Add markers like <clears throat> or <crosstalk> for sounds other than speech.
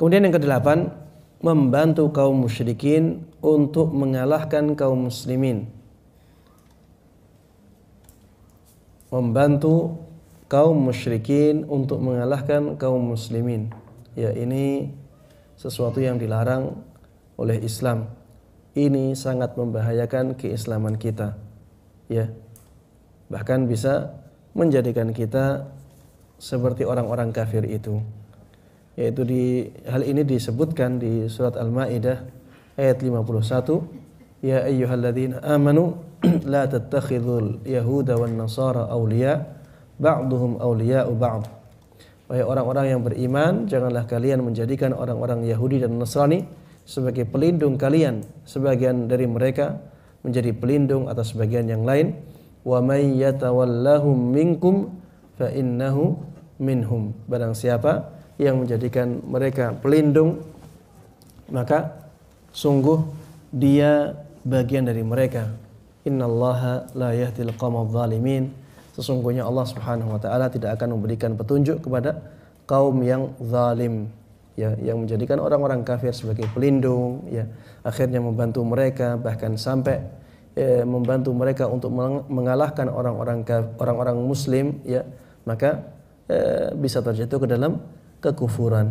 Kemudian yang kedelapan, membantu kaum musyrikin untuk mengalahkan kaum muslimin. Membantu kaum musyrikin untuk mengalahkan kaum muslimin. Ya ini sesuatu yang dilarang oleh Islam. Ini sangat membahayakan keislaman kita. Ya. Bahkan bisa menjadikan kita seperti orang-orang kafir itu yaitu di hal ini disebutkan di surat Al-Maidah ayat 51 ya ayyuhalladzina amanu <clears throat> la tattakhidhul yahuda wan nasara awliya ba'dhum awliya'u ba'd wahai orang-orang yang beriman janganlah kalian menjadikan orang-orang Yahudi dan Nasrani sebagai pelindung kalian sebagian dari mereka menjadi pelindung atas sebagian yang lain wa may yatawallahum minkum fa innahu minhum barang siapa yang menjadikan mereka pelindung maka sungguh dia bagian dari mereka innallaha la yahdil zalimin sesungguhnya Allah Subhanahu wa taala tidak akan memberikan petunjuk kepada kaum yang zalim ya yang menjadikan orang-orang kafir sebagai pelindung ya akhirnya membantu mereka bahkan sampai ya, membantu mereka untuk mengalahkan orang-orang orang-orang muslim ya maka ya, bisa terjatuh ke dalam kekufuran